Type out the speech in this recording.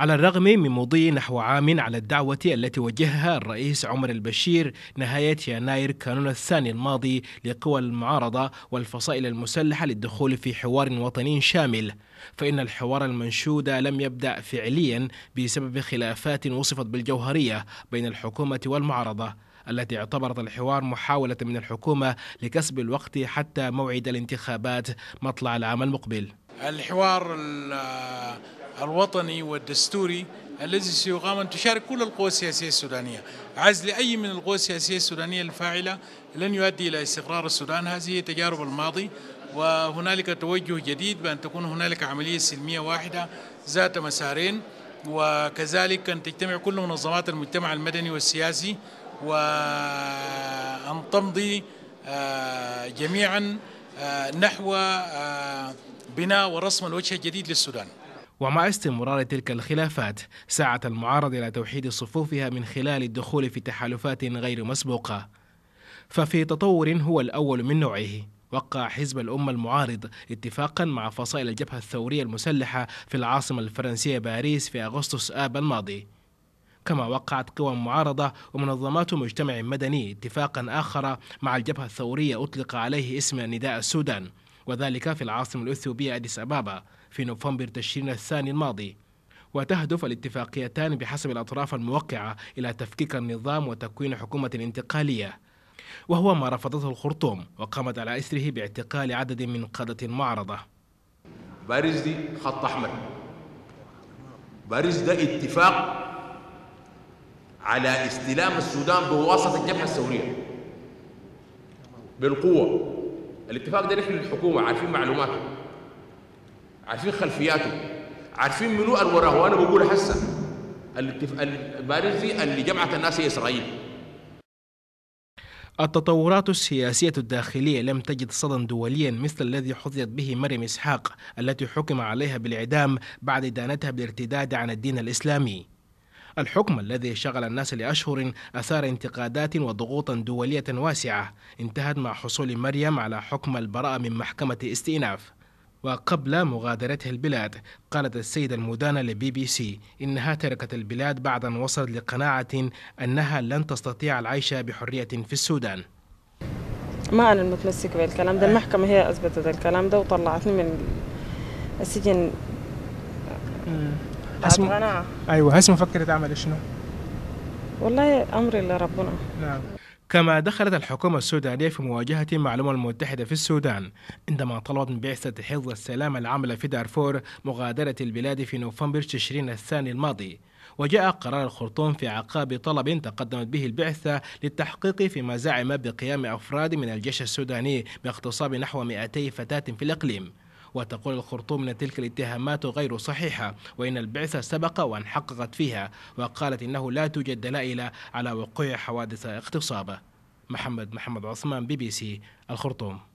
على الرغم من مضي نحو عام على الدعوة التي وجهها الرئيس عمر البشير نهاية يناير كانون الثاني الماضي لقوى المعارضة والفصائل المسلحة للدخول في حوار وطني شامل فإن الحوار المنشود لم يبدأ فعليا بسبب خلافات وصفت بالجوهرية بين الحكومة والمعارضة التي اعتبرت الحوار محاولة من الحكومة لكسب الوقت حتى موعد الانتخابات مطلع العام المقبل الحوار الوطني والدستوري الذي سيقام أن تشارك كل القوى السياسية السودانية عزل أي من القوى السياسية السودانية الفاعلة لن يؤدي إلى استقرار السودان هذه هي تجارب الماضي وهنالك توجه جديد بأن تكون هنالك عملية سلمية واحدة ذات مسارين وكذلك أن تجتمع كل منظمات المجتمع المدني والسياسي وأن تمضي آه، جميعا آه، نحو آه، بناء ورسم الوجه الجديد للسودان ومع استمرار تلك الخلافات سعت المعارضة إلى توحيد صفوفها من خلال الدخول في تحالفات غير مسبوقة ففي تطور هو الأول من نوعه وقع حزب الأمة المعارض اتفاقا مع فصائل الجبهة الثورية المسلحة في العاصمة الفرنسية باريس في أغسطس آب الماضي كما وقعت قوى معارضة ومنظمات مجتمع مدني اتفاقا آخر مع الجبهة الثورية أطلق عليه اسم نداء السودان وذلك في العاصمة الإثيوبية أديس أبابا في نوفمبر تشرين الثاني الماضي وتهدف الاتفاقيتان بحسب الأطراف الموقعة إلى تفكيك النظام وتكوين حكومة انتقالية وهو ما رفضته الخرطوم وقامت على إثره باعتقال عدد من قادة المعارضة باريس دي خط أحمر باريس ده اتفاق على استلام السودان بواسطة الجبهة الثورية بالقوة الاتفاق ده نحن الحكومه عارفين معلوماته عارفين خلفياته عارفين منو اللي وراه وانا بقول هسه الاتفاق البارزي اللي جمعت الناس هي اسرائيل التطورات السياسية الداخلية لم تجد صدى دوليا مثل الذي حظيت به مريم إسحاق التي حكم عليها بالإعدام بعد إدانتها بالارتداد عن الدين الإسلامي الحكم الذي شغل الناس لأشهر أثار انتقادات وضغوطا دولية واسعة انتهت مع حصول مريم على حكم البراءة من محكمة استئناف وقبل مغادرته البلاد قالت السيدة المدانة لبي بي سي إنها تركت البلاد بعد أن وصلت لقناعة أنها لن تستطيع العيش بحرية في السودان ما أنا المتمسك بالكلام ده المحكمة هي أثبتت الكلام ده وطلعتني من السجن هسم... أيوة هسه مفكرة تعمل شنو؟ والله أمر إلا ربنا نعم كما دخلت الحكومة السودانية في مواجهة مع الأمم المتحدة في السودان عندما طلبت من بعثة حفظ السلام العاملة في دارفور مغادرة البلاد في نوفمبر تشرين الثاني الماضي وجاء قرار الخرطوم في عقاب طلب تقدمت به البعثة للتحقيق في مزاعم بقيام أفراد من الجيش السوداني باغتصاب نحو 200 فتاة في الإقليم وتقول الخرطوم أن تلك الاتهامات غير صحيحة وإن البعثة سبق وأن حققت فيها وقالت إنه لا توجد دلائل على وقوع حوادث اغتصاب محمد محمد عثمان بي بي سي الخرطوم